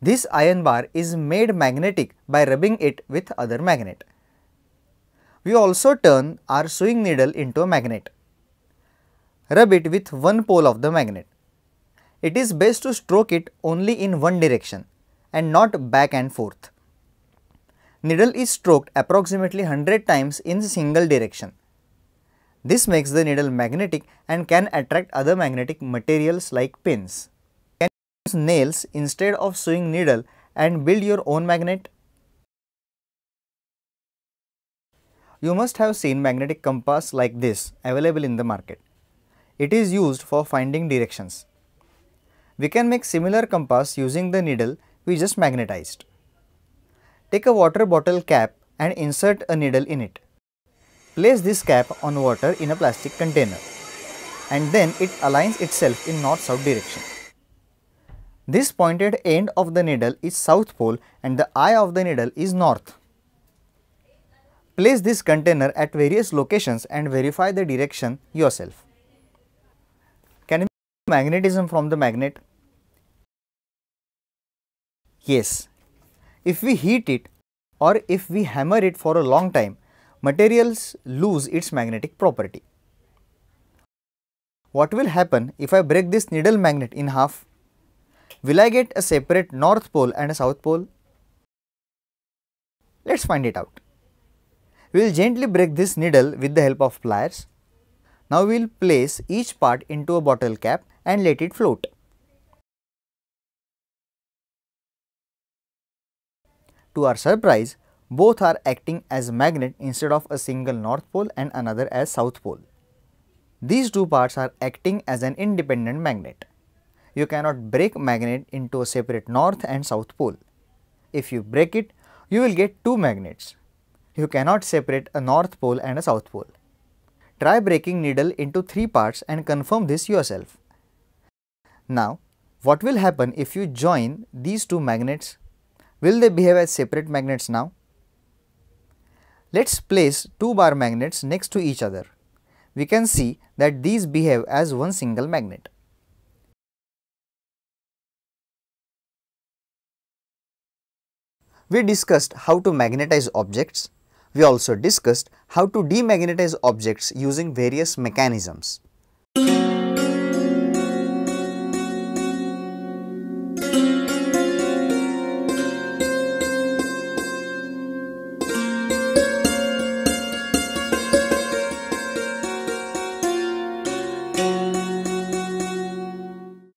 This iron bar is made magnetic by rubbing it with other magnet. We also turn our sewing needle into a magnet. Rub it with one pole of the magnet. It is best to stroke it only in one direction and not back and forth. Needle is stroked approximately 100 times in single direction. This makes the needle magnetic and can attract other magnetic materials like pins nails instead of sewing needle and build your own magnet? You must have seen magnetic compass like this available in the market. It is used for finding directions. We can make similar compass using the needle we just magnetized. Take a water bottle cap and insert a needle in it. Place this cap on water in a plastic container and then it aligns itself in north-south direction. This pointed end of the needle is south pole and the eye of the needle is north. Place this container at various locations and verify the direction yourself. Can you make magnetism from the magnet? Yes. If we heat it or if we hammer it for a long time, materials lose its magnetic property. What will happen if I break this needle magnet in half? Will I get a separate north pole and a south pole? Let's find it out. We will gently break this needle with the help of pliers. Now we will place each part into a bottle cap and let it float. To our surprise, both are acting as magnet instead of a single north pole and another as south pole. These two parts are acting as an independent magnet you cannot break magnet into a separate north and south pole. If you break it, you will get two magnets. You cannot separate a north pole and a south pole. Try breaking needle into three parts and confirm this yourself. Now, what will happen if you join these two magnets? Will they behave as separate magnets now? Let's place two bar magnets next to each other. We can see that these behave as one single magnet. We discussed how to magnetize objects. We also discussed how to demagnetize objects using various mechanisms.